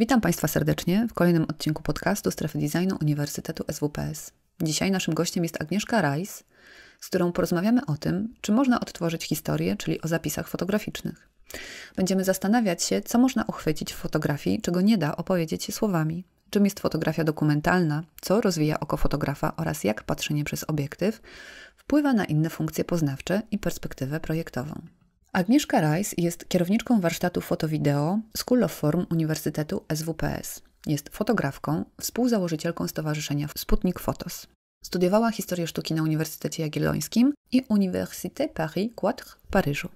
Witam Państwa serdecznie w kolejnym odcinku podcastu Strefy Designu Uniwersytetu SWPS. Dzisiaj naszym gościem jest Agnieszka Rajs, z którą porozmawiamy o tym, czy można odtworzyć historię, czyli o zapisach fotograficznych. Będziemy zastanawiać się, co można uchwycić w fotografii, czego nie da opowiedzieć się słowami, czym jest fotografia dokumentalna, co rozwija oko fotografa oraz jak patrzenie przez obiektyw wpływa na inne funkcje poznawcze i perspektywę projektową. Agnieszka Rajs jest kierowniczką warsztatu fotowideo School of Form Uniwersytetu SWPS. Jest fotografką, współzałożycielką stowarzyszenia Sputnik Fotos. Studiowała historię sztuki na Uniwersytecie Jagiellońskim i Université Paris Quatre w Paryżu.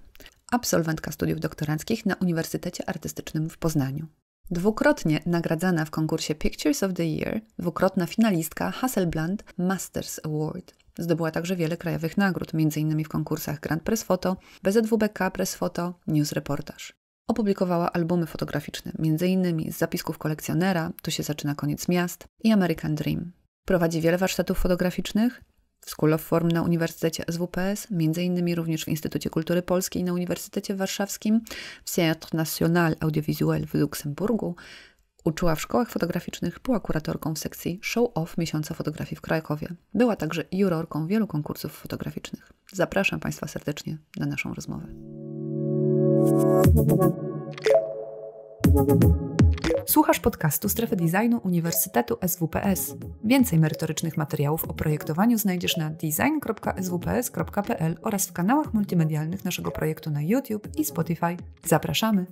Absolwentka studiów doktoranckich na Uniwersytecie Artystycznym w Poznaniu. Dwukrotnie nagradzana w konkursie Pictures of the Year, dwukrotna finalistka Hasselblad Masters Award Zdobyła także wiele krajowych nagród, m.in. w konkursach Grand Press Photo, BZWBK Press Photo, News Reportage. Opublikowała albumy fotograficzne, m.in. z zapisków kolekcjonera, Tu się zaczyna koniec miast i American Dream. Prowadzi wiele warsztatów fotograficznych, w School of Form na Uniwersytecie SWPS, m.in. również w Instytucie Kultury Polskiej na Uniwersytecie Warszawskim, w Centre National Audiovisuel w Luksemburgu, Uczyła w szkołach fotograficznych, była kuratorką w sekcji Show Off Miesiąca Fotografii w Krakowie. Była także jurorką wielu konkursów fotograficznych. Zapraszam Państwa serdecznie na naszą rozmowę. Słuchasz podcastu Strefy Designu Uniwersytetu SWPS. Więcej merytorycznych materiałów o projektowaniu znajdziesz na design.swps.pl oraz w kanałach multimedialnych naszego projektu na YouTube i Spotify. Zapraszamy!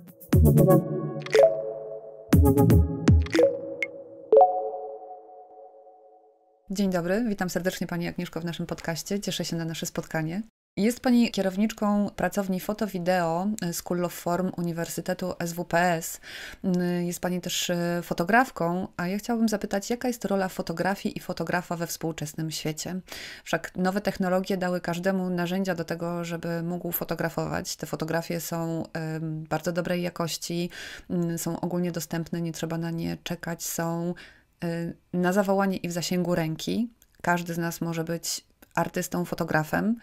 Dzień dobry, witam serdecznie Pani Agnieszko w naszym podcaście. Cieszę się na nasze spotkanie. Jest Pani kierowniczką pracowni foto-wideo z School of Form Uniwersytetu SWPS. Jest Pani też e, fotografką, a ja chciałabym zapytać, jaka jest rola fotografii i fotografa we współczesnym świecie? Wszak nowe technologie dały każdemu narzędzia do tego, żeby mógł fotografować. Te fotografie są bardzo dobrej jakości, są ogólnie dostępne, nie trzeba na nie czekać, są e, na zawołanie i w zasięgu ręki. Każdy z nas może być artystą, fotografem.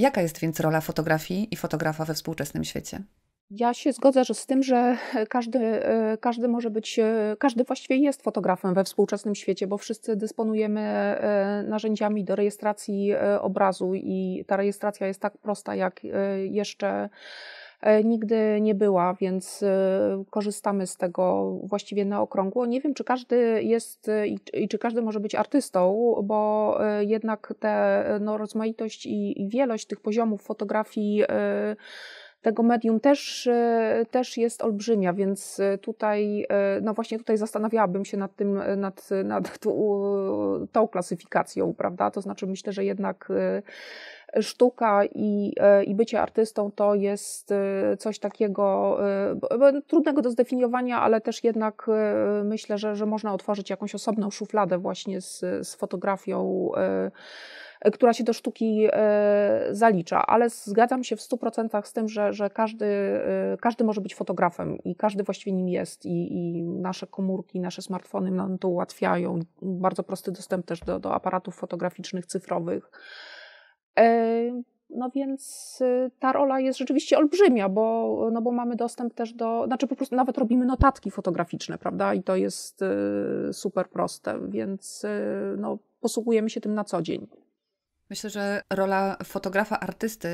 Jaka jest więc rola fotografii i fotografa we współczesnym świecie? Ja się zgodzę że z tym, że każdy, e, każdy może być, e, każdy właściwie jest fotografem we współczesnym świecie, bo wszyscy dysponujemy e, narzędziami do rejestracji obrazu i ta rejestracja jest tak prosta jak jeszcze E, nigdy nie była, więc e, korzystamy z tego właściwie na okrągło. Nie wiem, czy każdy jest e, i czy każdy może być artystą, bo jednak te no, rozmaitość i wielość tych poziomów fotografii tego medium też, też jest olbrzymia, więc tutaj, no właśnie tutaj zastanawiałabym się nad tym, nad, nad tą klasyfikacją, prawda? To znaczy myślę, że jednak sztuka i, e, i bycie artystą to jest e, coś takiego e, trudnego do zdefiniowania, ale też jednak myślę, że, że można otworzyć jakąś osobną szufladę właśnie z, z fotografią która się do sztuki zalicza, ale zgadzam się w 100% z tym, że, że każdy, każdy może być fotografem i każdy właściwie nim jest i, i nasze komórki, nasze smartfony nam to ułatwiają. Bardzo prosty dostęp też do, do aparatów fotograficznych, cyfrowych. E, no więc y, ta rola jest rzeczywiście olbrzymia, bo, no bo mamy dostęp też do, znaczy po prostu nawet robimy notatki fotograficzne, prawda? I to jest y, super proste, więc y, no, posługujemy się tym na co dzień. Myślę, że rola fotografa artysty,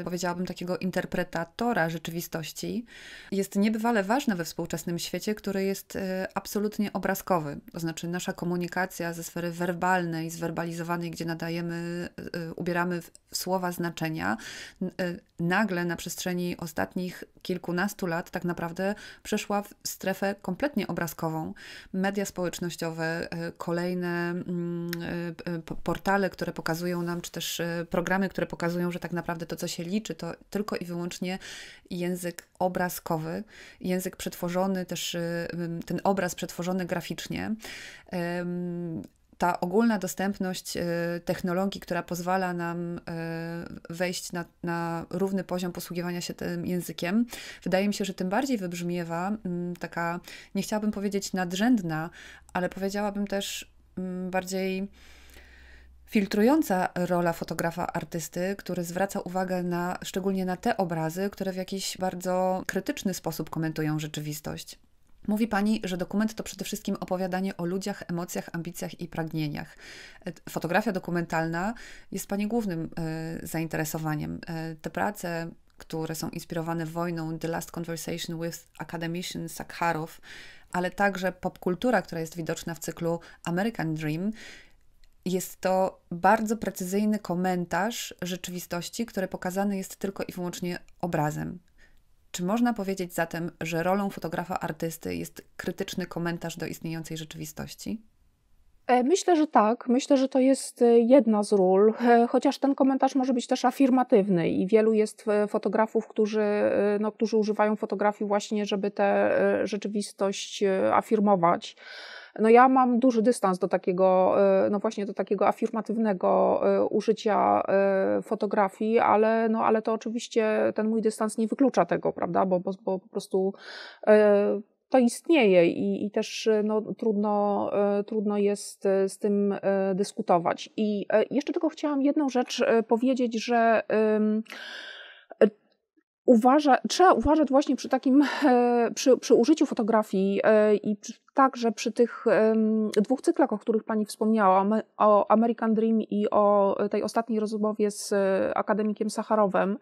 y, powiedziałabym takiego interpretatora rzeczywistości, jest niebywale ważna we współczesnym świecie, który jest y, absolutnie obrazkowy. To znaczy nasza komunikacja ze sfery werbalnej, zwerbalizowanej, gdzie nadajemy, y, ubieramy w słowa znaczenia, nagle na przestrzeni ostatnich kilkunastu lat tak naprawdę przeszła w strefę kompletnie obrazkową. Media społecznościowe, e, kolejne mm, e, portale, które pokazują nam, czy też e, programy, które pokazują, że tak naprawdę to, co się liczy, to tylko i wyłącznie język obrazkowy, język przetworzony, też ten obraz przetworzony graficznie ta ogólna dostępność y, technologii, która pozwala nam y, wejść na, na, równy poziom posługiwania się tym językiem, wydaje mi się, że tym bardziej wybrzmiewa mm, taka, nie chciałabym powiedzieć nadrzędna, ale powiedziałabym też mm, bardziej filtrująca rola fotografa artysty, który zwraca uwagę na szczególnie na te obrazy, które w jakiś bardzo krytyczny sposób komentują rzeczywistość. Mówi Pani, że dokument to przede wszystkim opowiadanie o ludziach, emocjach, ambicjach i pragnieniach. E, fotografia dokumentalna jest Pani głównym e, zainteresowaniem. E, te prace, które są inspirowane wojną, The Last Conversation with Academician Sakharow, ale także popkultura, która jest widoczna w cyklu American Dream, jest to bardzo precyzyjny komentarz rzeczywistości, który pokazany jest tylko i wyłącznie obrazem. Czy można powiedzieć zatem, że rolą fotografa artysty jest krytyczny komentarz do istniejącej rzeczywistości? E, myślę, że tak. Myślę, że to jest e, jedna z ról, e, chociaż ten komentarz może być też afirmatywny i wielu jest fotografów, którzy, no, którzy używają fotografii właśnie, żeby tę rzeczywistość afirmować. No ja mam duży dystans do takiego, e, no właśnie do takiego afirmatywnego e, użycia e, fotografii, ale, no, ale to oczywiście ten mój dystans nie wyklucza tego, prawda, bo, bo, bo po prostu to istnieje i, i też no, trudno, trudno jest z tym dyskutować. I jeszcze tylko chciałam jedną rzecz powiedzieć, że uważa, trzeba uważać właśnie przy takim, e, przy, przy użyciu fotografii e, i także przy tych dwóch cyklach, o których Pani wspomniała, o American Dream i o tej ostatniej rozmowie z e, akademikiem Sacharowem.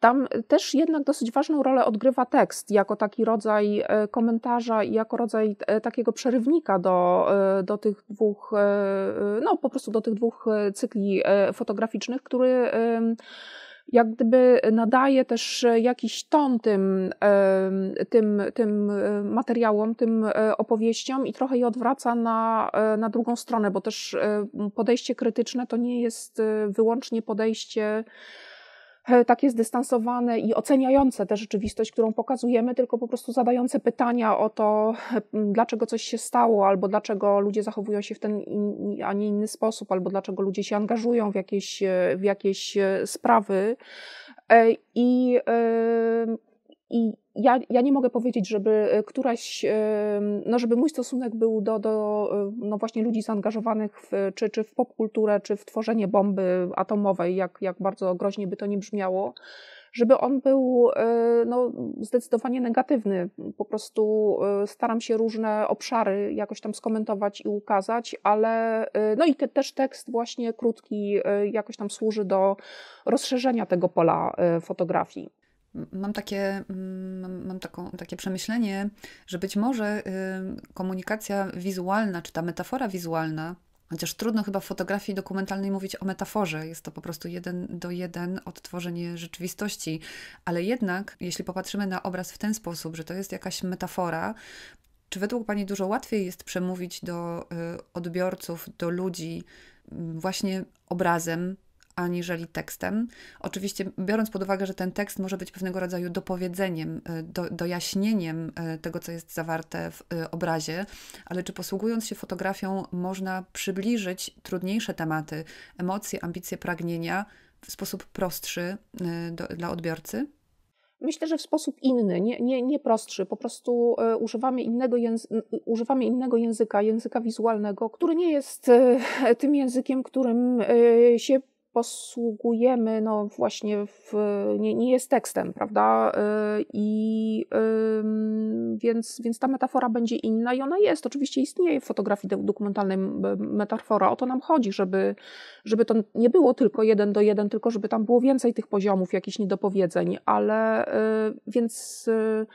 Tam też jednak dosyć ważną rolę odgrywa tekst, jako taki rodzaj komentarza i jako rodzaj takiego przerywnika do, do tych dwóch, no po prostu do tych dwóch cykli fotograficznych, który jak gdyby nadaje też e, jakiś ton tym, tym, tym e, materiałom, tym e, opowieściom i trochę je odwraca na, na drugą stronę, bo też podejście krytyczne to nie jest wyłącznie podejście E, takie zdystansowane i oceniające tę rzeczywistość, którą pokazujemy, tylko po prostu zadające pytania o to, mm, dlaczego coś się stało, albo dlaczego ludzie zachowują się w ten, a nie inny sposób, albo dlaczego ludzie się angażują w jakieś, e, w jakieś e, sprawy. I i ja, ja nie mogę powiedzieć, żeby e, któraś, e, no żeby mój stosunek był do, do e, no właśnie ludzi zaangażowanych w, czy, czy w popkulturę, czy w tworzenie bomby atomowej, jak, jak bardzo groźnie by to nie brzmiało, żeby on był no, zdecydowanie negatywny. Po prostu staram się różne obszary jakoś tam skomentować i ukazać, ale no i te, też tekst właśnie krótki jakoś tam służy do rozszerzenia tego pola fotografii mam takie, mm, mam, mam taką, takie przemyślenie, że być może y, komunikacja wizualna, czy ta metafora wizualna, Chociaż trudno chyba w fotografii dokumentalnej mówić o metaforze, jest to po prostu jeden do jeden odtworzenie rzeczywistości, ale jednak, jeśli popatrzymy na obraz w ten sposób, że to jest jakaś metafora, czy według Pani dużo łatwiej jest przemówić do y, odbiorców, do ludzi mm, właśnie obrazem, aniżeli tekstem. Oczywiście biorąc pod uwagę, że ten tekst może być pewnego rodzaju dopowiedzeniem, e, do, dojaśnieniem e, tego, co jest zawarte w e, obrazie, ale czy posługując się fotografią można przybliżyć trudniejsze tematy, emocje, ambicje, pragnienia w sposób prostszy do, dla odbiorcy? Myślę, że w sposób inny, nie, nie, nie prostszy. Po prostu używamy innego, języ- używamy innego języka, języka wizualnego, który nie jest tym językiem, którym się posługujemy, no właśnie, w, nie, nie jest tekstem, prawda? Y, I y, więc, więc ta metafora będzie inna i ona jest. Oczywiście istnieje w fotografii dokumentalnej metafora. O to nam chodzi, żeby, żeby to nie było tylko jeden do jeden, tylko żeby tam było więcej tych poziomów, jakichś niedopowiedzeń, ale y, więc y,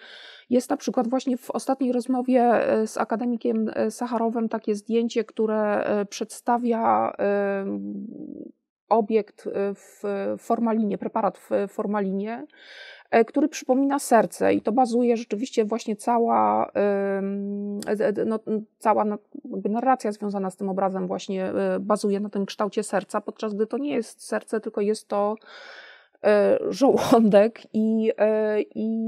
jest na przykład właśnie w ostatniej rozmowie y, z akademikiem y, Sacharowem takie zdjęcie, które przedstawia obiekt y, w formalinie, preparat w formalinie, e, który przypomina serce i to bazuje rzeczywiście właśnie cała, e, no, cała narracja związana z tym obrazem właśnie e, bazuje na tym kształcie serca, podczas gdy to nie jest serce, tylko jest to żołądek i, i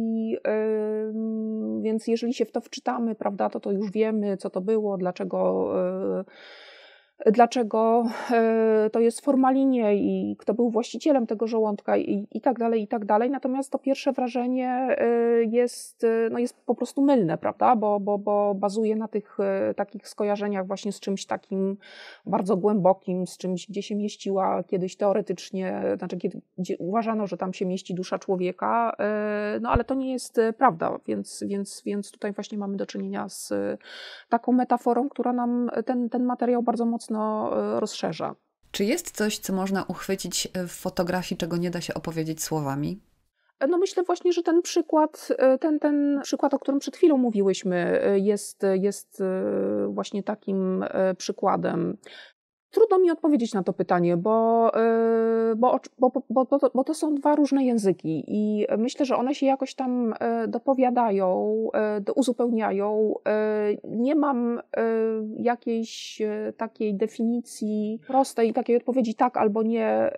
więc jeżeli się w to wczytamy, prawda, to to już wiemy, co to było, dlaczego dlaczego e, to jest formalinie i kto był właścicielem tego żołądka i, i tak dalej, i tak dalej. Natomiast to pierwsze wrażenie e, jest, e, no jest po prostu mylne, prawda? Bo, bo, bo bazuje na tych takich skojarzeniach właśnie z czymś takim bardzo głębokim, z czymś, gdzie się mieściła kiedyś teoretycznie, znaczy kiedy, gdzie uważano, że tam się mieści dusza człowieka, no ale to nie jest prawda, więc, więc, więc tutaj właśnie mamy do czynienia z taką metaforą, która nam ten, ten materiał bardzo mocno mocno e, rozszerza. Czy jest coś, co można uchwycić e, w fotografii, czego nie da się opowiedzieć słowami? E, no myślę właśnie, że ten przykład, ten, ten przykład, o którym przed chwilą mówiłyśmy, jest, jest właśnie takim przykładem. Trudno mi odpowiedzieć na to pytanie, bo, e, bo, bo, bo, to są dwa różne języki i myślę, że one się jakoś tam e, dopowiadają, e, uzupełniają. Nie mam jakiejś takiej definicji prostej, takiej odpowiedzi tak albo nie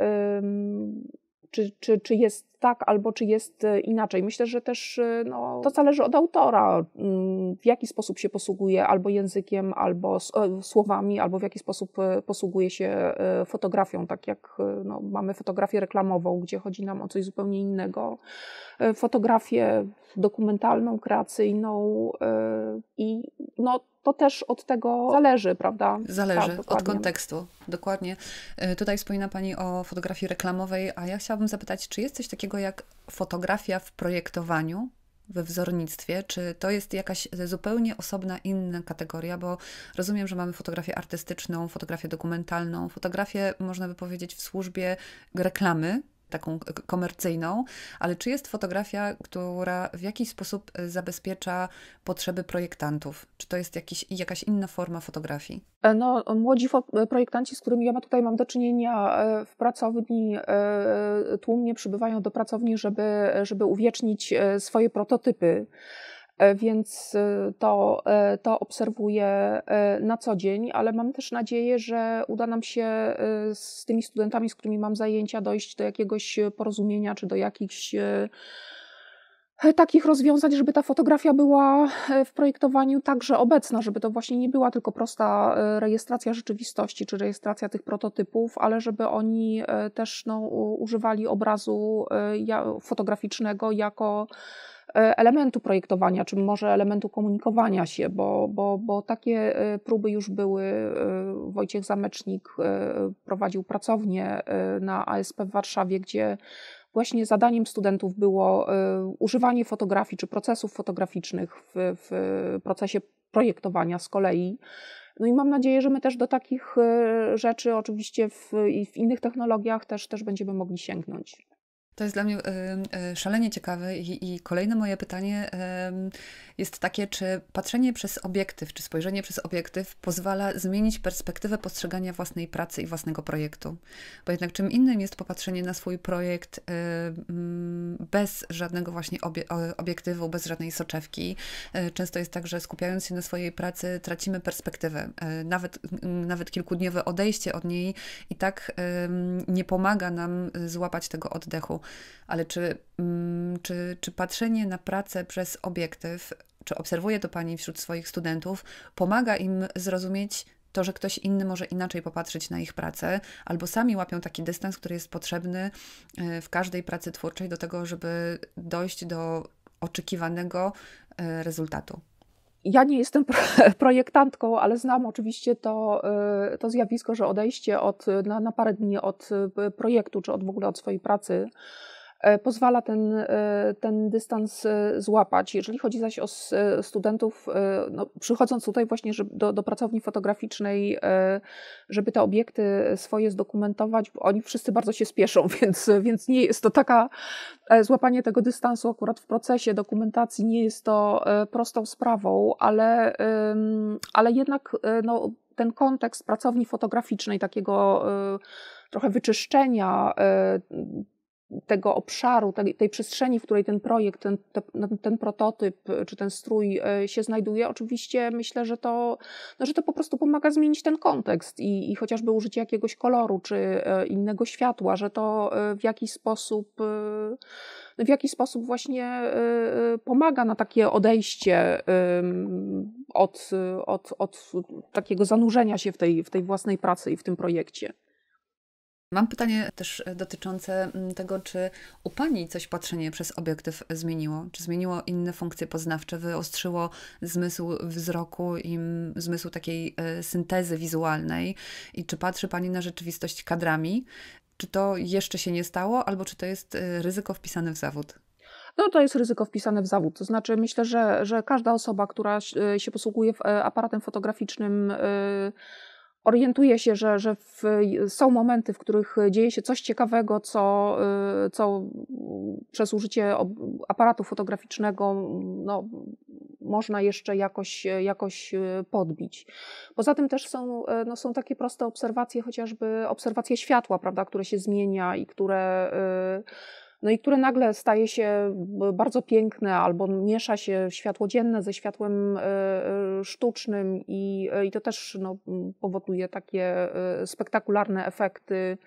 czy, czy, czy jest tak, albo czy jest e, inaczej. Myślę, że też e, no, to zależy od autora, mm, w jaki sposób się posługuje albo językiem, albo e, słowami, albo w jaki sposób posługuje się fotografią. Tak jak no, mamy fotografię reklamową, gdzie chodzi nam o coś zupełnie innego, fotografię dokumentalną, kreacyjną i no, to też od tego zależy, prawda? Zależy, tak, od kontekstu, dokładnie. E, tutaj wspomina Pani o fotografii reklamowej, a ja chciałabym zapytać, czy jest coś takiego jak fotografia w projektowaniu? we wzornictwie? Czy to jest jakaś zupełnie osobna, inna kategoria? Bo rozumiem, że mamy fotografię artystyczną, fotografię dokumentalną, fotografię, można by powiedzieć, w służbie reklamy, taką komercyjną, ale czy jest fotografia, która w jakiś sposób e, zabezpiecza potrzeby projektantów? Czy to jest jakiś, jakaś inna forma fotografii? E, no, młodzi e, projektanci, z którymi ja tutaj mam do czynienia w pracowni, tłumnie przybywają do pracowni, żeby, żeby uwiecznić swoje prototypy. E, więc e, to, e, to obserwuję na co dzień, ale mam też nadzieję, że uda nam się z tymi studentami, z którymi mam zajęcia, dojść do jakiegoś porozumienia czy do jakichś takich rozwiązań, żeby ta fotografia była w projektowaniu także obecna, żeby to właśnie nie była tylko prosta rejestracja rzeczywistości czy rejestracja tych prototypów, ale żeby oni też no, używali obrazu fotograficznego jako E, elementu projektowania, czy może elementu komunikowania się, bo, bo, bo takie e, próby już były. E, Wojciech Zamecznik prowadził pracownię na ASP w Warszawie, gdzie właśnie zadaniem studentów było używanie fotografii czy procesów fotograficznych w, w procesie projektowania z kolei. No i mam nadzieję, że my też do takich rzeczy, oczywiście w, w innych technologiach, też, też będziemy mogli sięgnąć. To jest dla mnie e, szalenie ciekawe i, i kolejne moje pytanie jest takie, czy patrzenie przez obiektyw, czy spojrzenie przez obiektyw pozwala zmienić perspektywę postrzegania własnej pracy i własnego projektu? Bo jednak czym innym jest popatrzenie na swój projekt bez żadnego właśnie obiektywu, bez żadnej soczewki. E, często jest tak, że skupiając się na swojej pracy tracimy perspektywę. E, nawet, nawet kilkudniowe odejście od niej i tak nie pomaga nam złapać tego oddechu ale czy, mm, czy, czy patrzenie na pracę przez obiektyw, czy obserwuje to Pani wśród swoich studentów, pomaga im zrozumieć to, że ktoś inny może inaczej popatrzeć na ich pracę, albo sami łapią taki dystans, który jest potrzebny e, w każdej pracy twórczej do tego, żeby dojść do oczekiwanego e, rezultatu. Ja nie jestem projektantką, ale znam oczywiście to, y, to zjawisko, że odejście od, na, na parę dni od y, projektu czy od w ogóle od swojej pracy E, pozwala ten, e, ten dystans e, złapać. Jeżeli chodzi zaś o studentów, no, przychodząc tutaj właśnie do, do pracowni fotograficznej, żeby te obiekty swoje zdokumentować, bo oni wszyscy bardzo się spieszą, więc, więc nie jest to taka, złapanie tego dystansu akurat w procesie dokumentacji nie jest to prostą sprawą, ale, ale jednak no, ten kontekst pracowni fotograficznej, takiego trochę wyczyszczenia tego obszaru, tej, tej, przestrzeni, w której ten projekt, ten, ten, ten, prototyp czy ten strój e, się znajduje, oczywiście myślę, że to, no, że to po prostu pomaga zmienić ten kontekst i, i chociażby użycie jakiegoś koloru czy e, innego światła, że to e, w jakiś sposób w jaki sposób właśnie pomaga na takie odejście od, od, od takiego zanurzenia się w tej, w tej własnej pracy i w tym projekcie. Mam pytanie też e, dotyczące mm, tego, czy u Pani coś patrzenie przez obiektyw zmieniło? Czy zmieniło inne funkcje poznawcze, wyostrzyło zmysł wzroku i mm, zmysł takiej e, syntezy wizualnej? I czy patrzy Pani na rzeczywistość kadrami? Czy to jeszcze się nie stało, albo czy to jest e, ryzyko wpisane w zawód? No to jest ryzyko wpisane w zawód. To znaczy, myślę, że, że każda osoba, która się posługuje aparatem fotograficznym, yy, orientuje się, że, że w, są momenty, w których dzieje się coś ciekawego, co, y, co przez użycie aparatu fotograficznego no, można jeszcze jakoś, jakoś y, podbić. Poza tym też są, y, no, są takie proste obserwacje, chociażby obserwacje światła, prawda, które się zmienia i które no i które nagle staje się e, bardzo piękne albo miesza się światło dzienne ze światłem e, e, sztucznym i, i to też no, powoduje takie spektakularne efekty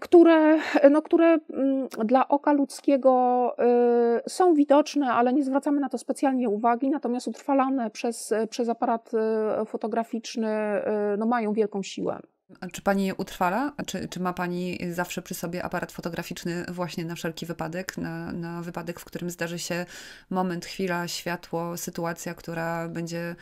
które, no, które mm, dla oka ludzkiego są widoczne, ale nie zwracamy na to specjalnie uwagi, natomiast utrwalane przez, przez aparat fotograficzny no, mają wielką siłę. Czy Pani je utrwala? Czy, czy ma Pani zawsze przy sobie aparat fotograficzny właśnie na wszelki wypadek, na, na wypadek, w którym zdarzy się moment, chwila, światło, sytuacja, która będzie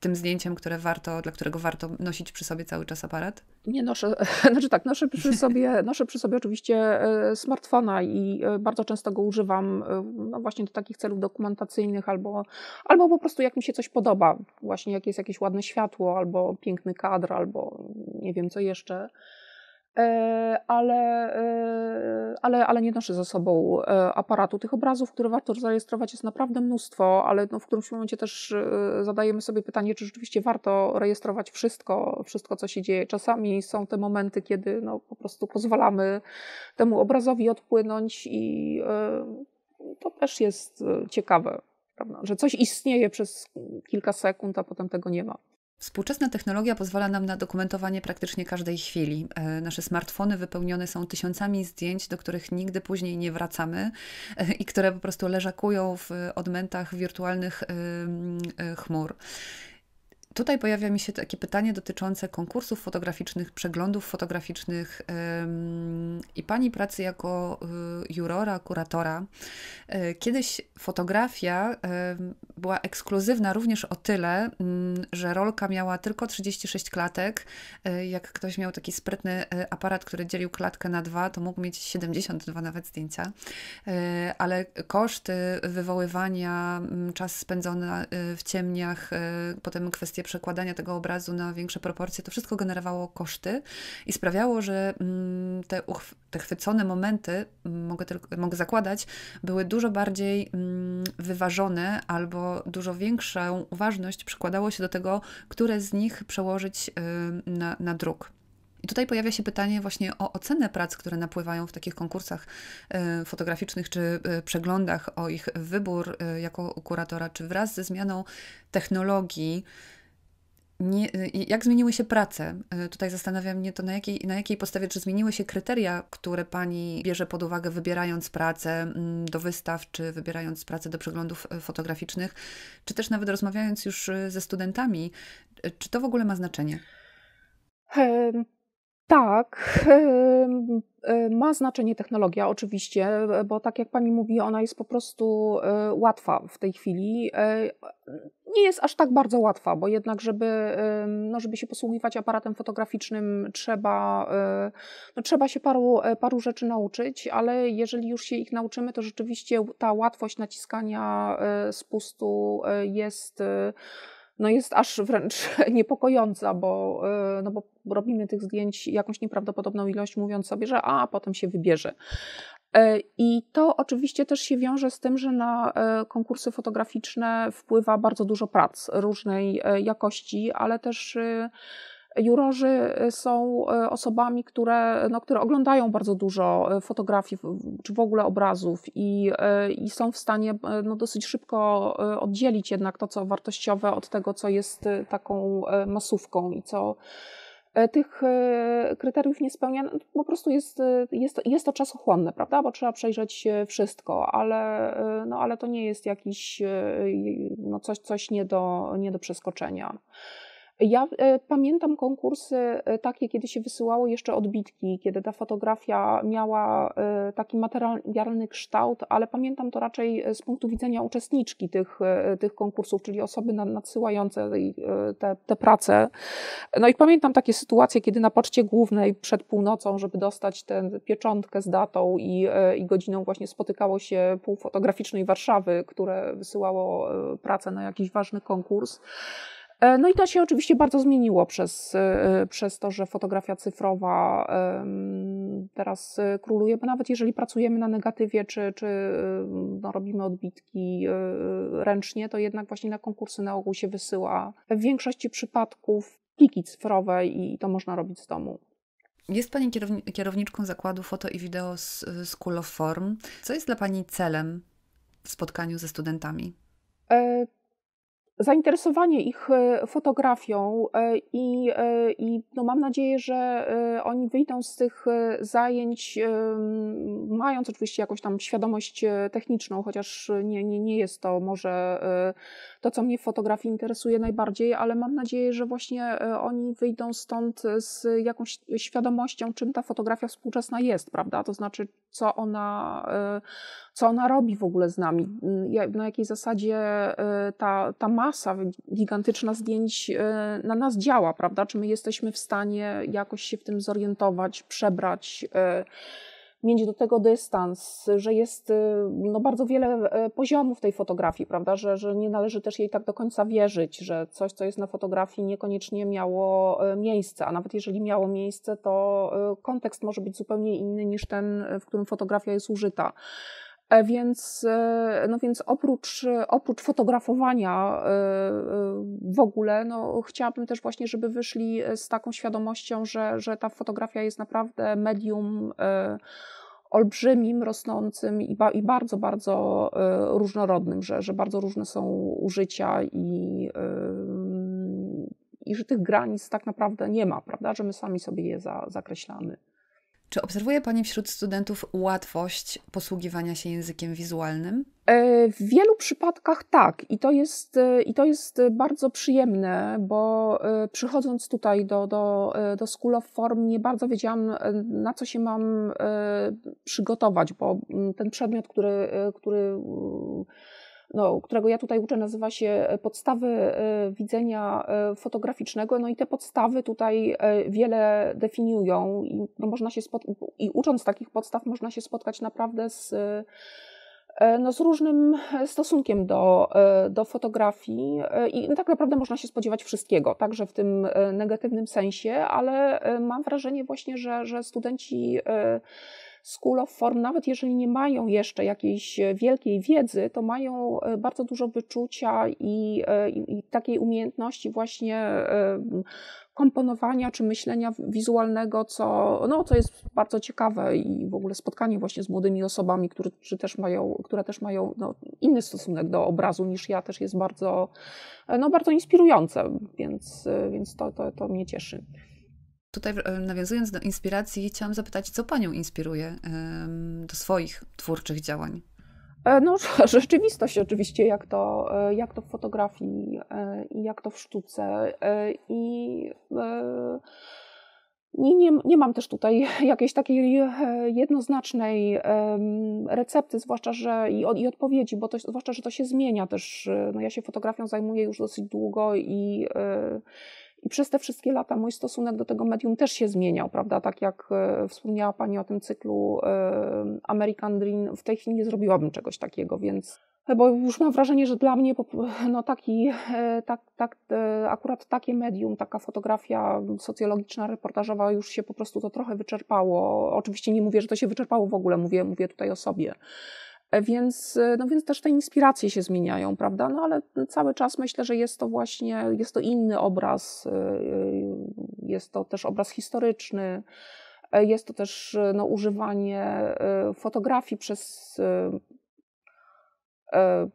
tym zdjęciem, które warto, dla którego warto nosić przy sobie cały czas aparat? Nie noszę, znaczy tak, noszę przy sobie, noszę przy sobie oczywiście e, smartfona i e, bardzo często go używam e, no właśnie do takich celów dokumentacyjnych albo, albo po prostu jak mi się coś podoba, właśnie jak jest jakieś ładne światło albo piękny kadr albo nie wiem co jeszcze. E, ale, e, ale, ale nie noszę ze sobą e, aparatu. Tych obrazów, które warto zarejestrować, jest naprawdę mnóstwo, ale no w którymś momencie też zadajemy sobie pytanie, czy rzeczywiście warto rejestrować wszystko, wszystko co się dzieje. Czasami są te momenty, kiedy no, po prostu pozwalamy temu obrazowi odpłynąć i to też jest ciekawe, prawda? że coś istnieje przez kilka sekund, a potem tego nie ma. Współczesna technologia pozwala nam na dokumentowanie praktycznie każdej chwili. E, nasze smartfony wypełnione są tysiącami zdjęć, do których nigdy później nie wracamy e, i które po prostu leżakują w odmętach wirtualnych e, chmur. Tutaj pojawia mi się takie pytanie dotyczące konkursów fotograficznych, przeglądów fotograficznych i Pani pracy jako y, jurora, kuratora. E, kiedyś fotografia była ekskluzywna również o tyle, mm, że rolka miała tylko 36 klatek. E, jak ktoś miał taki sprytny e, aparat, który dzielił klatkę na dwa, to mógł mieć 72 nawet zdjęcia. Ale koszty wywoływania, mm, czas spędzony w ciemniach, potem kwestie przekładania tego obrazu na większe proporcje, to wszystko generowało koszty i sprawiało, że mm, te, te chwycone momenty, mm, mogę, tylko, mogę zakładać, były dużo bardziej mm, wyważone albo dużo większą uważność przykładało się do tego, które z nich przełożyć y, na, na druk. I tutaj pojawia się pytanie właśnie o ocenę prac, które napływają w takich konkursach y, fotograficznych czy y, przeglądach, o ich wybór jako kuratora, czy wraz ze zmianą technologii nie, y, jak zmieniły się prace? Y, tutaj zastanawia mnie to, na jakiej, na jakiej podstawie, czy zmieniły się kryteria, które pani bierze pod uwagę, wybierając pracę mm, do wystaw, czy wybierając pracę do przeglądów y, fotograficznych, czy też nawet rozmawiając już ze studentami, czy to w ogóle ma znaczenie? Hmm. Tak, e, ma znaczenie technologia oczywiście, bo tak jak pani mówi, ona jest po prostu e, łatwa w tej chwili. E, nie jest aż tak bardzo łatwa, bo jednak, żeby, no, żeby się posługiwać aparatem fotograficznym, trzeba, e, no, trzeba się paru, e, paru rzeczy nauczyć, ale jeżeli już się ich nauczymy, to rzeczywiście ta łatwość naciskania e, spustu jest no jest aż wręcz niepokojąca, bo, no bo robimy tych zdjęć jakąś nieprawdopodobną ilość, mówiąc sobie, że a potem się wybierze. E, I to oczywiście też się wiąże z tym, że na e, konkursy fotograficzne wpływa bardzo dużo prac różnej e, jakości, ale też jurorzy są osobami, które, no, które oglądają bardzo dużo fotografii czy w ogóle obrazów i, i są w stanie no, dosyć szybko oddzielić jednak to, co wartościowe od tego, co jest taką masówką i co E, tych e, kryteriów nie spełnia, no, po prostu jest, e, jest, jest to czasochłonne, prawda? Bo trzeba przejrzeć wszystko, ale, no, ale to nie jest jakiś no, coś, coś nie, do, nie do przeskoczenia. Ja e, pamiętam konkursy e, takie, kiedy się wysyłało jeszcze odbitki, kiedy ta fotografia miała e, taki materialny kształt, ale pamiętam to raczej z punktu widzenia uczestniczki tych, tych konkursów, czyli osoby nadsyłające te, te prace. No i pamiętam takie sytuacje, kiedy na poczcie głównej przed północą, żeby dostać tę pieczątkę z datą i, i godziną, właśnie spotykało się pół fotograficznej Warszawy, które wysyłało pracę na jakiś ważny konkurs. E, no i to się oczywiście bardzo zmieniło przez, e, przez to, że fotografia cyfrowa teraz e, króluje, bo nawet jeżeli pracujemy na negatywie, czy, czy no, robimy odbitki ręcznie, to jednak właśnie na konkursy na ogół się wysyła w większości przypadków pliki cyfrowe i to można robić z domu. Jest Pani kierowni kierowniczką zakładu foto i wideo z School of Form. Co jest dla Pani celem w spotkaniu ze studentami? zainteresowanie ich e, fotografią e, i, e, i no mam nadzieję, że oni wyjdą z tych zajęć, mając oczywiście jakąś tam świadomość techniczną, chociaż nie, nie, nie jest to może to, co mnie w fotografii interesuje najbardziej, ale mam nadzieję, że właśnie oni wyjdą stąd z jakąś świadomością, czym ta fotografia współczesna jest, prawda? To znaczy, co ona co ona robi w ogóle z nami, mm, na jakiej zasadzie e, ta, ta masa gigantyczna zdjęć e, na nas działa, prawda? Czy my jesteśmy w stanie jakoś się w tym zorientować, przebrać, e, mieć do tego dystans, że jest no, bardzo wiele poziomów tej fotografii, prawda? Że, że nie należy też jej tak do końca wierzyć, że coś, co jest na fotografii, niekoniecznie miało miejsce, a nawet jeżeli miało miejsce, to kontekst może być zupełnie inny niż ten, w którym fotografia jest użyta E, więc, e, no więc oprócz, oprócz fotografowania e, w ogóle, no chciałabym też właśnie, żeby wyszli z taką świadomością, że, że ta fotografia jest naprawdę medium olbrzymim, rosnącym i, ba, i bardzo, bardzo różnorodnym, że, że bardzo różne są użycia i, i że tych granic tak naprawdę nie ma, prawda, że my sami sobie je za, zakreślamy. Czy obserwuje Pani wśród studentów łatwość posługiwania się językiem wizualnym? E, w wielu przypadkach tak, i to jest, e, i to jest e, bardzo przyjemne, bo przychodząc tutaj do, do, do School of Form, nie bardzo wiedziałam, na co się mam przygotować, bo mm, ten przedmiot, który, który no, którego ja tutaj uczę, nazywa się e, Podstawy e, widzenia e, fotograficznego. No i te podstawy tutaj wiele definiują i, no, można się spot- i ucząc takich podstaw można się spotkać naprawdę z no, z różnym stosunkiem do, do fotografii i tak naprawdę można się spodziewać wszystkiego, także w tym negatywnym sensie, ale mam wrażenie właśnie, że, że studenci School of Form, nawet jeżeli nie mają jeszcze jakiejś e, wielkiej wiedzy, to mają e, bardzo dużo wyczucia i, e, i, i takiej umiejętności właśnie komponowania czy myślenia wizualnego, co, no, co jest bardzo ciekawe i w ogóle spotkanie właśnie z młodymi osobami, które, czy też mają, które też mają no, inny stosunek do obrazu niż ja, też jest bardzo, no, bardzo inspirujące, więc, więc to, to, to mnie cieszy. Tutaj e, nawiązując do inspiracji, chciałam zapytać, co Panią inspiruje do swoich twórczych działań? E, no, rzeczywistość oczywiście, jak to, e, jak to w fotografii i jak to w sztuce. I nie, nie, nie mam też tutaj jakiejś takiej jednoznacznej recepty, zwłaszcza, że i, i odpowiedzi, bo to, zwłaszcza, że to się zmienia też. No, ja się fotografią zajmuję już dosyć długo i i przez te wszystkie lata mój stosunek do tego medium też się zmieniał, prawda? Tak jak e, wspomniała Pani o tym cyklu e, American Dream, w tej chwili nie zrobiłabym czegoś takiego, więc e, bo już mam wrażenie, że dla mnie no taki, tak, tak, akurat takie medium, taka fotografia socjologiczna, reportażowa już się po prostu to trochę wyczerpało. Oczywiście nie mówię, że to się wyczerpało w ogóle, mówię, mówię tutaj o sobie. Więc, e, no więc też te inspiracje się zmieniają, prawda? No ale cały czas myślę, że jest to właśnie, jest to inny obraz, e, e, jest to też obraz historyczny, jest to też no, używanie fotografii przez,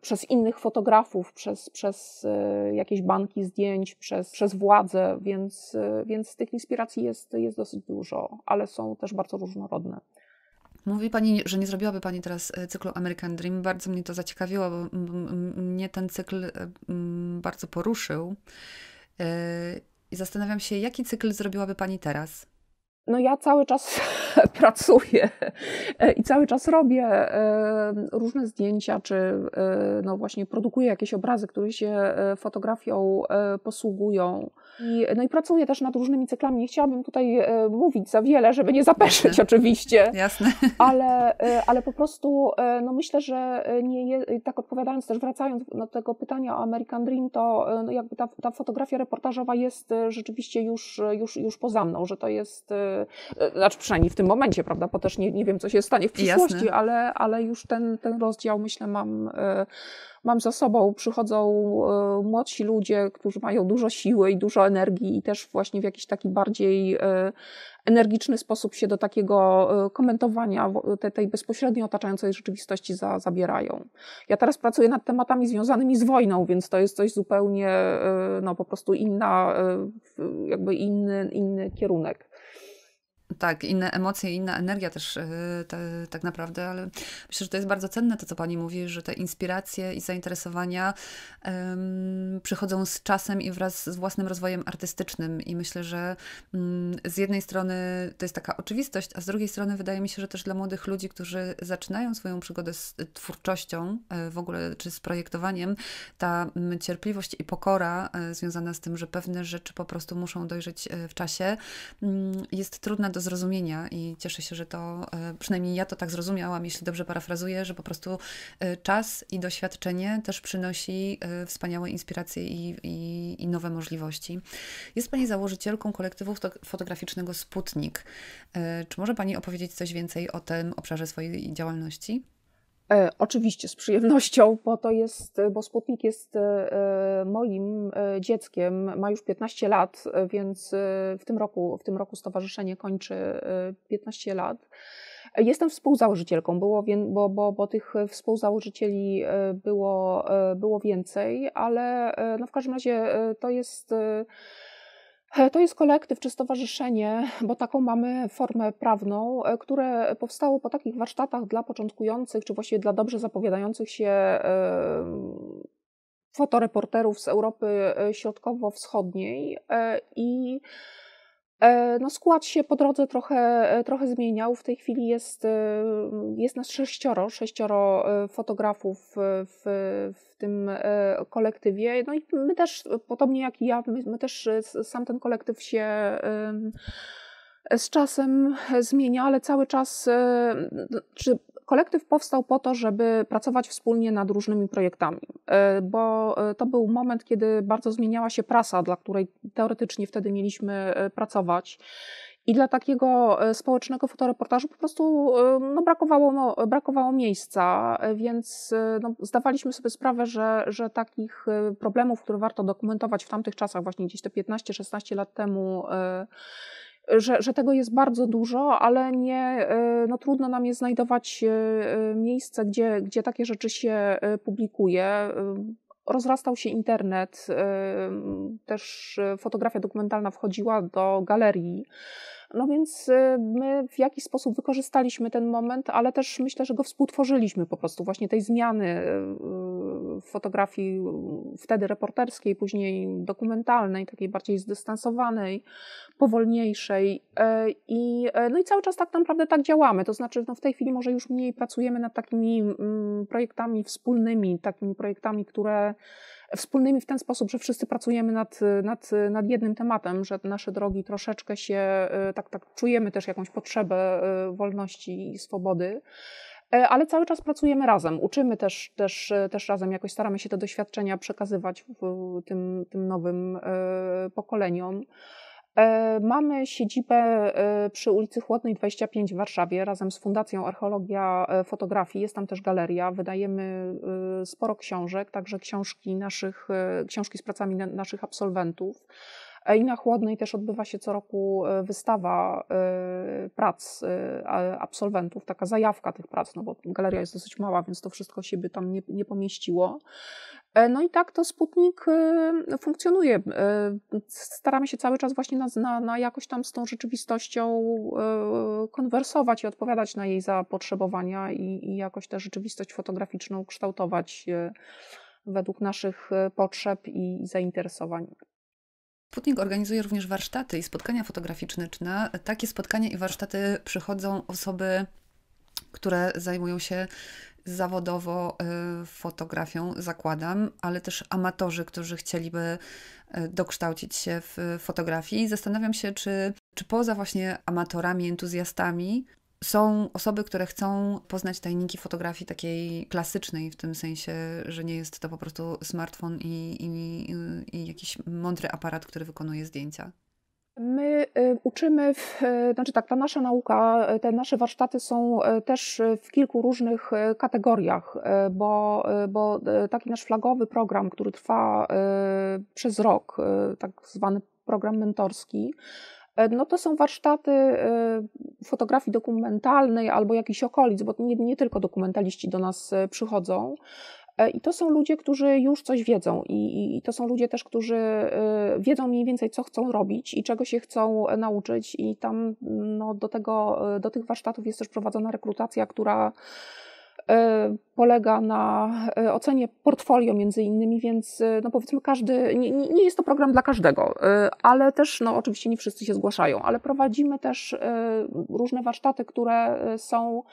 przez innych fotografów, przez, przez jakieś banki zdjęć, przez, przez władze, więc, więc tych inspiracji jest, jest dosyć dużo, ale są też bardzo różnorodne. Mówi Pani, że nie zrobiłaby Pani teraz e, cyklu American Dream. Bardzo mnie to zaciekawiło, bo mnie ten cykl e, bardzo poruszył. E, I zastanawiam się, jaki cykl zrobiłaby Pani teraz? no ja cały czas pracuję e, i cały czas robię e, różne zdjęcia, czy e, no właśnie produkuję jakieś obrazy, które się fotografią posługują. I, no i pracuję też nad różnymi cyklami. Nie chciałabym tutaj mówić za wiele, żeby nie zapeszyć oczywiście. Jasne. Ale, ale po prostu no myślę, że nie tak odpowiadając też, wracając do tego pytania o American Dream, to no jakby ta, ta fotografia reportażowa jest rzeczywiście już, już, już poza mną, że to jest E, znaczy przynajmniej w tym momencie, prawda, bo też nie, nie wiem, co się stanie w przyszłości, ale, ale już ten, ten rozdział, myślę, mam, e, mam za sobą. Przychodzą e, młodsi ludzie, którzy mają dużo siły i dużo energii i też właśnie w jakiś taki bardziej energiczny sposób się do takiego komentowania tej, tej bezpośrednio otaczającej rzeczywistości za, zabierają. Ja teraz pracuję nad tematami związanymi z wojną, więc to jest coś zupełnie, no po prostu inna, jakby inny, inny kierunek. Tak, inne emocje, inna energia też y, te, tak naprawdę, ale myślę, że to jest bardzo cenne to, co Pani mówi, że te inspiracje i zainteresowania um, przychodzą z czasem i wraz z własnym rozwojem artystycznym i myślę, że um, z jednej strony to jest taka oczywistość, a z drugiej strony wydaje mi się, że też dla młodych ludzi, którzy zaczynają swoją przygodę z y, twórczością y, w ogóle, czy z projektowaniem, ta mm, cierpliwość i pokora związana z tym, że pewne rzeczy po prostu muszą dojrzeć w czasie, mm, jest trudna do zrozumienia i cieszę się, że to, e, przynajmniej ja to tak zrozumiałam, jeśli dobrze parafrazuję, że po prostu e, czas i doświadczenie też przynosi e, wspaniałe inspiracje i, i, i nowe możliwości. Jest Pani założycielką kolektywu fotograficznego Sputnik. Czy może Pani opowiedzieć coś więcej o tym obszarze swojej działalności? E, oczywiście, z przyjemnością, bo to jest, bo Sputnik jest e, e, moim dzieckiem, ma już 15 lat, więc w tym roku, w tym roku stowarzyszenie kończy 15 lat. Jestem współzałożycielką, było, bo, bo, bo tych współzałożycieli było, było więcej, ale no w każdym razie to jest E, to jest kolektyw czy stowarzyszenie, bo taką mamy formę prawną, e, które powstało po takich warsztatach dla początkujących, czy właściwie dla dobrze zapowiadających się fotoreporterów z Europy e, Środkowo-Wschodniej i E, no skład się po drodze trochę, e, trochę zmieniał. W tej chwili jest, e, jest nas sześcioro, sześcioro fotografów w, w tym kolektywie. No i my też, podobnie jak i ja, my, my też sam ten kolektyw się z czasem zmienia, ale cały czas, czy kolektyw powstał po to, żeby pracować wspólnie nad różnymi projektami, e, bo e, to był moment, kiedy bardzo zmieniała się prasa, dla której teoretycznie wtedy mieliśmy e, pracować. I dla takiego społecznego fotoreportażu po prostu no, brakowało, no, brakowało miejsca, więc no, zdawaliśmy sobie sprawę, że, że takich problemów, które warto dokumentować w tamtych czasach, właśnie gdzieś te 15-16 lat temu, że, że tego jest bardzo dużo, ale nie, e, no, trudno nam jest znajdować e, e, miejsce, gdzie, gdzie takie rzeczy się publikuje. Rozrastał się internet, też fotografia dokumentalna wchodziła do galerii. No więc y, my w jakiś sposób wykorzystaliśmy ten moment, ale też myślę, że go współtworzyliśmy po prostu właśnie tej zmiany y, y, fotografii wtedy reporterskiej, później dokumentalnej, takiej bardziej zdystansowanej, powolniejszej i no i cały czas tak naprawdę tak działamy, to znaczy no w tej chwili może już mniej pracujemy nad takimi mm, projektami wspólnymi, takimi projektami, które wspólnymi w ten sposób, że wszyscy pracujemy nad, nad, nad jednym tematem, że nasze drogi troszeczkę się, e, tak, tak czujemy też jakąś potrzebę e, wolności i swobody e, ale cały czas pracujemy razem, uczymy też, też, też razem, jakoś staramy się te doświadczenia przekazywać w, tym, tym nowym pokoleniom. E, mamy siedzibę e, przy ulicy Chłodnej 25 w Warszawie razem z Fundacją Archeologia e, Fotografii. Jest tam też galeria. Wydajemy sporo książek, także książki, naszych, książki z pracami naszych absolwentów. I na Chłodnej też odbywa się co roku wystawa prac absolwentów, taka zajawka tych prac, no bo galeria jest dosyć mała, więc to wszystko się by tam nie, nie pomieściło. E, no i tak to Sputnik e, funkcjonuje. E, staramy się cały czas właśnie na, na, na jakoś tam z tą rzeczywistością konwersować i odpowiadać na jej zapotrzebowania i, i jakoś tę rzeczywistość fotograficzną kształtować według naszych potrzeb i zainteresowań. Sputnik organizuje również warsztaty i spotkania fotograficzne. Czy na takie spotkania i warsztaty przychodzą osoby, które zajmują się zawodowo y, fotografią, zakładam, ale też amatorzy, którzy chcieliby y, dokształcić się w fotografii. Zastanawiam się, czy, czy poza właśnie amatorami, entuzjastami są osoby, które chcą poznać tajniki fotografii takiej klasycznej, w tym sensie, że nie jest to po prostu smartfon i, i, i jakiś mądry aparat, który wykonuje zdjęcia. My y, uczymy, w, y, znaczy tak, ta nasza nauka, y, te nasze warsztaty są też w kilku różnych kategoriach, bo, bo taki nasz flagowy program, który trwa przez rok, tak zwany program mentorski, no to są warsztaty fotografii dokumentalnej albo jakichś okolic, bo nie, nie tylko dokumentaliści do nas przychodzą. E, I to są ludzie, którzy już coś wiedzą, i, i, to są ludzie też, którzy e, wiedzą mniej więcej, co chcą robić i czego się chcą e, nauczyć. I tam mm, no, do, tego, do tych warsztatów jest też prowadzona rekrutacja, która polega na ocenie portfolio między innymi, więc no powiedzmy każdy, nie, nie, jest to program dla każdego, ale też no oczywiście nie wszyscy się zgłaszają, ale prowadzimy też różne warsztaty, które są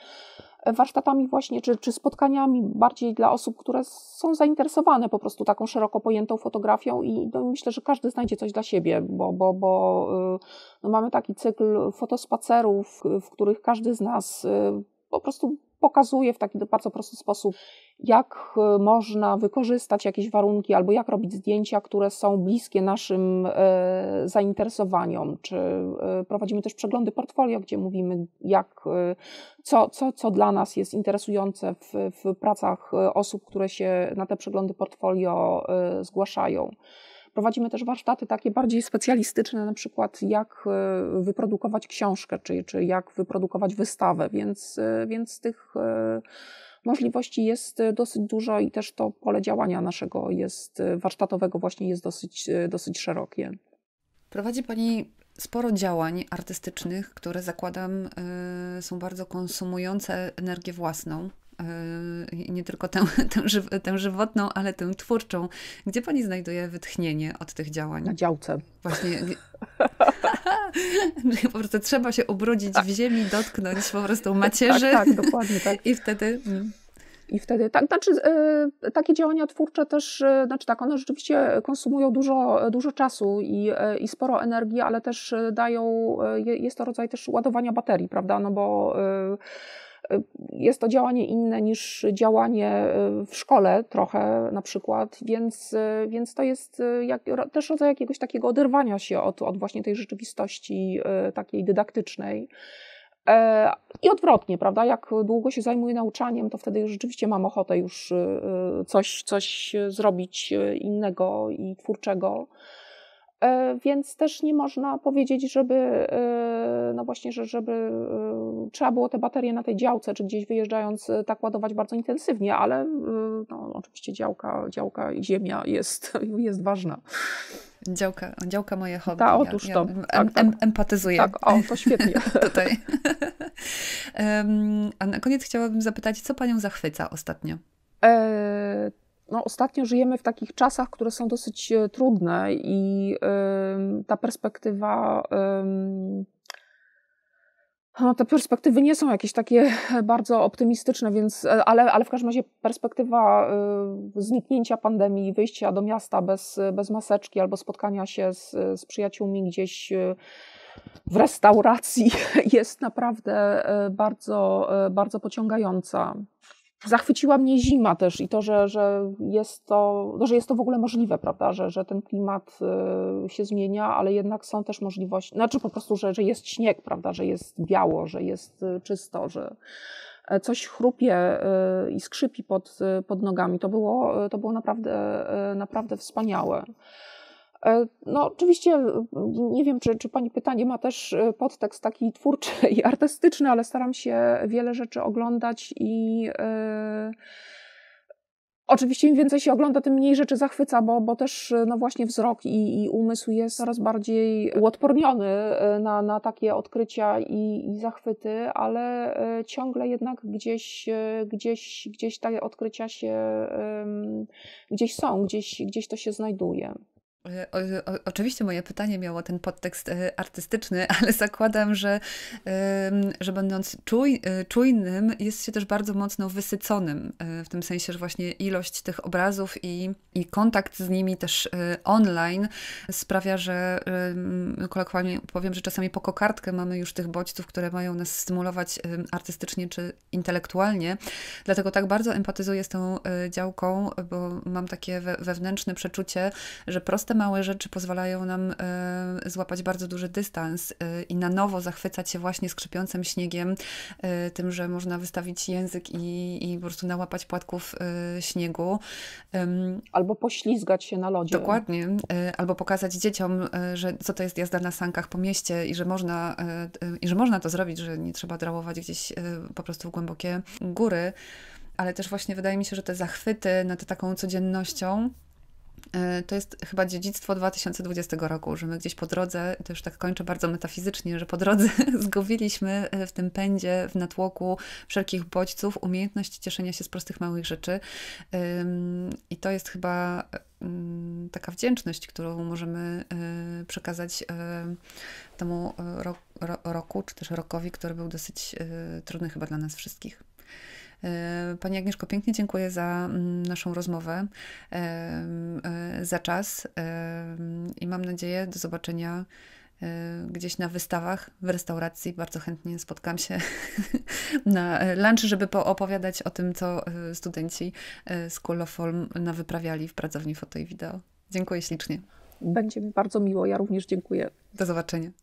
warsztatami właśnie, czy, czy spotkaniami bardziej dla osób, które są zainteresowane po prostu taką szeroko pojętą fotografią i no, myślę, że każdy znajdzie coś dla siebie, bo, bo, bo y, no, mamy taki cykl fotospacerów, w których każdy z nas y, po prostu pokazuje w taki bardzo prosty sposób, jak e, można wykorzystać jakieś warunki albo jak robić zdjęcia, które są bliskie naszym e, zainteresowaniom. Czy e, prowadzimy też przeglądy portfolio, gdzie mówimy, jak, co, co, co dla nas jest interesujące w, w pracach osób, które się na te przeglądy portfolio zgłaszają. Prowadzimy też warsztaty takie bardziej specjalistyczne, na przykład jak e, wyprodukować książkę, czy, czy jak wyprodukować wystawę, więc, e, więc tych e, możliwości jest dosyć dużo i też to pole działania naszego jest warsztatowego właśnie jest dosyć, dosyć szerokie. Prowadzi Pani sporo działań artystycznych, które zakładam są bardzo konsumujące energię własną. Y, nie tylko tę, tę, żyw tę żywotną, ale tę twórczą. Gdzie pani znajduje wytchnienie od tych działań? Na działce. Właśnie. po prostu trzeba się ubrudzić tak. w ziemi, dotknąć po prostu tak, macierzy. Tak, tak dokładnie, tak. I wtedy... No. I wtedy, tak, znaczy y, takie działania twórcze też, y, znaczy tak, one rzeczywiście konsumują dużo, dużo czasu i, i sporo energii, ale też dają, jest to rodzaj też ładowania baterii, prawda, no bo jest to działanie inne niż działanie e, w szkole trochę na przykład, więc, e, więc to jest e, jak, też rodzaj jakiegoś takiego oderwania się od, od właśnie tej rzeczywistości takiej dydaktycznej. I odwrotnie, prawda? Jak długo się zajmuję nauczaniem, to wtedy rzeczywiście mam ochotę już coś, coś zrobić innego i twórczego. E, więc też nie można powiedzieć, żeby, e, no właśnie, że, żeby e, trzeba było te baterie na tej działce, czy gdzieś wyjeżdżając, tak ładować bardzo intensywnie, ale no, oczywiście działka, działka i ziemia jest, jest ważna. Działka, działka moje hobby. Ta, otóż ja, to. Ja tak, em, tak. empatyzuję. Tak, o, to świetnie. Tutaj. A na koniec chciałabym zapytać, co Panią zachwyca ostatnio? no, ostatnio żyjemy w takich czasach, które są dosyć e, trudne i y, ta perspektywa. Y, no, te perspektywy nie są jakieś takie bardzo optymistyczne, więc, e, ale, ale w każdym razie perspektywa y, zniknięcia pandemii, wyjścia do miasta bez, bez maseczki albo spotkania się z, z przyjaciółmi gdzieś w restauracji jest naprawdę bardzo, bardzo pociągająca. Zachwyciła mnie zima też i to, że, że, jest, to, no, że jest to w ogóle możliwe, prawda? Że, że ten klimat y, się zmienia, ale jednak są też możliwości, znaczy po prostu, że, że jest śnieg, prawda? Że jest biało, że jest y, czysto, że e, coś chrupie y, i skrzypi pod, y, pod nogami. To było, to było naprawdę, e, naprawdę wspaniałe. E, no, oczywiście e, nie wiem, czy, czy Pani pytanie ma też e, podtekst taki twórczy i artystyczny, ale staram się wiele rzeczy oglądać i. Oczywiście im więcej się ogląda, tym mniej rzeczy zachwyca, bo, bo też no właśnie wzrok i, i umysł jest coraz bardziej uodporniony na, na takie odkrycia i, i zachwyty, ale ciągle jednak gdzieś, gdzieś, gdzieś te odkrycia się gdzieś są, gdzieś, gdzieś to się znajduje. O, o, oczywiście moje pytanie miało ten podtekst e, artystyczny, ale zakładam, że, że będąc czuj, e, czujnym, jest się też bardzo mocno wysyconym, e, w tym sensie, że właśnie ilość tych obrazów i, i kontakt z nimi też online sprawia, że no kolokwialnie powiem, że czasami po kokardkę mamy już tych bodźców, które mają nas stymulować artystycznie czy intelektualnie. Dlatego tak bardzo empatyzuję z tą działką, bo mam takie we, wewnętrzne przeczucie, że proste te małe rzeczy pozwalają nam e, złapać bardzo duży dystans e, i na nowo zachwycać się właśnie skrzypiącym śniegiem, e, tym, że można wystawić język i, i po prostu nałapać płatków śniegu. Albo poślizgać się na lodzie. Dokładnie. Albo pokazać dzieciom, że co to jest jazda na sankach po mieście i że można, i że można to zrobić, że nie trzeba drałować gdzieś po prostu w głębokie góry. Ale też właśnie wydaje mi się, że te zachwyty nad taką codziennością Y, to jest chyba dziedzictwo 2020 roku, że my gdzieś po drodze, to już tak kończę bardzo metafizycznie, że po drodze zgubiliśmy y, w tym pędzie, w natłoku wszelkich bodźców umiejętność cieszenia się z prostych małych rzeczy. I to jest chyba taka wdzięczność, którą możemy y, przekazać temu roku, czy też rokowi, który był dosyć trudny chyba dla nas wszystkich. E, Pani Agnieszko, pięknie dziękuję za mm, naszą rozmowę, e, e, za czas i mam nadzieję do zobaczenia gdzieś na wystawach, w restauracji. Bardzo chętnie spotkam się na lunch, żeby opowiadać o tym, co studenci z Kulofolm wyprawiali w pracowni foto i wideo. Dziękuję ślicznie. Będzie mi bardzo miło. Ja również dziękuję. Do zobaczenia.